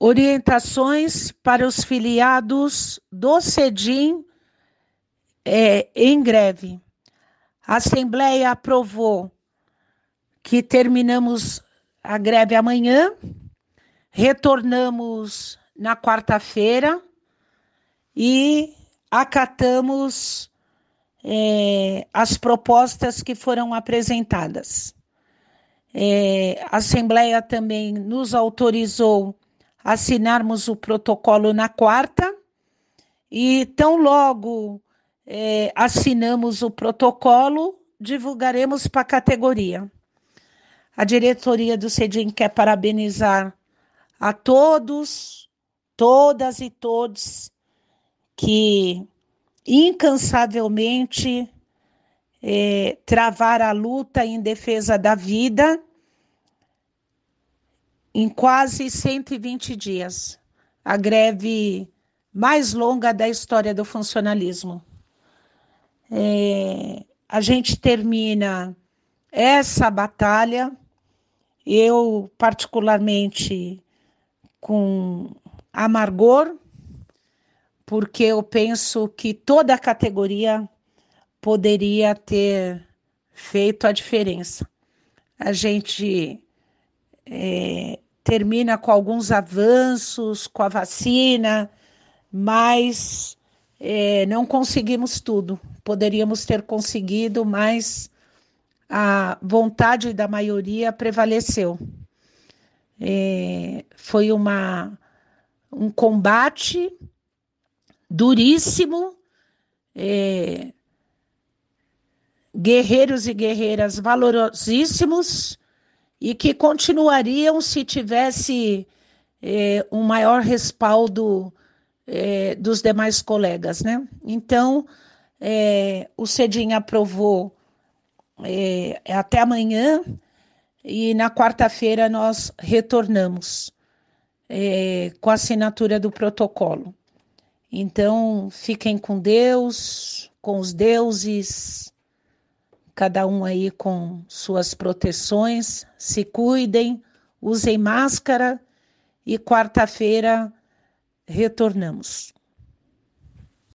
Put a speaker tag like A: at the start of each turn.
A: orientações para os filiados do Cedim é, em greve. A Assembleia aprovou que terminamos a greve amanhã, retornamos na quarta-feira e acatamos é, as propostas que foram apresentadas. É, a Assembleia também nos autorizou assinarmos o protocolo na quarta, e tão logo é, assinamos o protocolo, divulgaremos para a categoria. A diretoria do CEDIM quer parabenizar a todos, todas e todos que incansavelmente é, travaram a luta em defesa da vida em quase 120 dias a greve mais longa da história do funcionalismo. É, a gente termina essa batalha, eu particularmente com amargor, porque eu penso que toda a categoria poderia ter feito a diferença. A gente é, termina com alguns avanços com a vacina, mas é, não conseguimos tudo. Poderíamos ter conseguido, mas a vontade da maioria prevaleceu. É, foi uma, um combate duríssimo. É, guerreiros e guerreiras valorosíssimos e que continuariam se tivesse é, um maior respaldo é, dos demais colegas. Né? Então, é, o Cedinho aprovou é, até amanhã e na quarta-feira nós retornamos é, com a assinatura do protocolo. Então, fiquem com Deus, com os deuses cada um aí com suas proteções, se cuidem, usem máscara e quarta-feira retornamos.